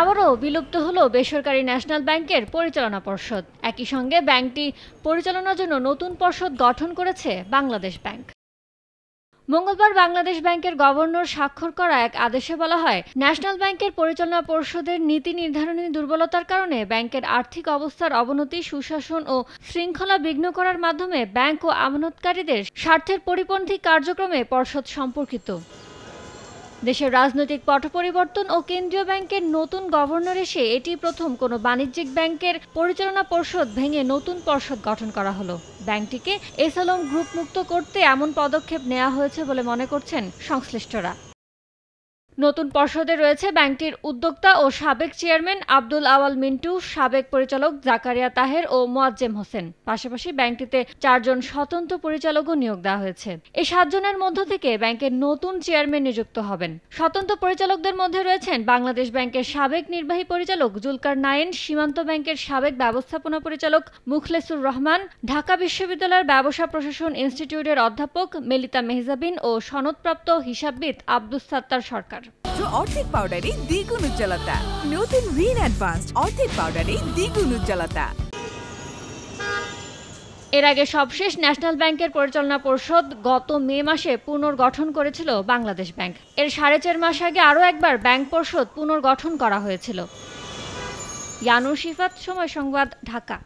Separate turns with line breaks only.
আবারও বিলুপ্ত হল বেসরকারি ন্যাশনাল ব্যাংকের পরিচালনা পর্ষদ একই সঙ্গে ব্যাংকটি পরিচালনার জন্য নতুন পর্ষদ গঠন করেছে বাংলাদেশ ব্যাংক মঙ্গলবার বাংলাদেশ ব্যাংকের গভর্নর স্বাক্ষর করা এক আদেশে বলা হয় ন্যাশনাল ব্যাংকের পরিচালনা পর্ষদের নীতি নির্ধারণী দুর্বলতার কারণে ব্যাংকের আর্থিক অবস্থার অবনতি সুশাসন ও শৃঙ্খলা বিঘ্ন করার মাধ্যমে ব্যাংক ও আমানতকারীদের স্বার্থের পরিপন্থী কার্যক্রমে পর্ষদ সম্পর্কিত দেশের রাজনৈতিক পট পরিবর্তন ও কেন্দ্রীয় ব্যাংকের নতুন গভর্নর এসে এটি প্রথম কোনো বাণিজ্যিক ব্যাংকের পরিচালনা পর্ষদ ভেঙে নতুন পর্ষদ গঠন করা হলো ব্যাংকটিকে এসালম গ্রুপ মুক্ত করতে এমন পদক্ষেপ নেওয়া হয়েছে বলে মনে করছেন সংশ্লিষ্টরা নতুন পর্ষদে রয়েছে ব্যাংকটির উদ্যোক্তা ও সাবেক চেয়ারম্যান আব্দুল আওয়াল মিন্টু সাবেক পরিচালক জাকারিয়া তাহের ও মোয়াজ্জেম হোসেন পাশাপাশি ব্যাংকটিতে চারজন স্বতন্ত্র পরিচালকও নিয়োগ দেওয়া হয়েছে এই সাতজনের মধ্য থেকে ব্যাংকের নতুন চেয়ারম্যান নিযুক্ত হবেন স্বতন্ত্র পরিচালকদের মধ্যে রয়েছেন বাংলাদেশ ব্যাংকের সাবেক নির্বাহী পরিচালক জুলকার নায়েন সীমান্ত ব্যাংকের সাবেক ব্যবস্থাপনা পরিচালক মুখলেসুর রহমান ঢাকা বিশ্ববিদ্যালয়ের ব্যবসা প্রশাসন ইনস্টিটিউটের অধ্যাপক মেলিতা মেহজাবিন ও সনদপ্রাপ্ত হিসাববিদ আব্দুস সাত্তার সরকার মাত্র অর্ধেক পাউডারে দ্বিগুণ উজ্জ্বলতা নতুন রিন অ্যাডভান্সড অর্ধেক পাউডারে দ্বিগুণ উজ্জ্বলতা এর আগে সবশেষ ন্যাশনাল ব্যাংকের পরিচালনা পরিষদ গত মে মাসে পুনর্গঠন করেছিল বাংলাদেশ ব্যাংক এর সাড়ে চার মাস আগে আরও একবার ব্যাংক পরিষদ পুনর্গঠন করা হয়েছিল ইয়ানুর শিফাত সময় সংবাদ ঢাকা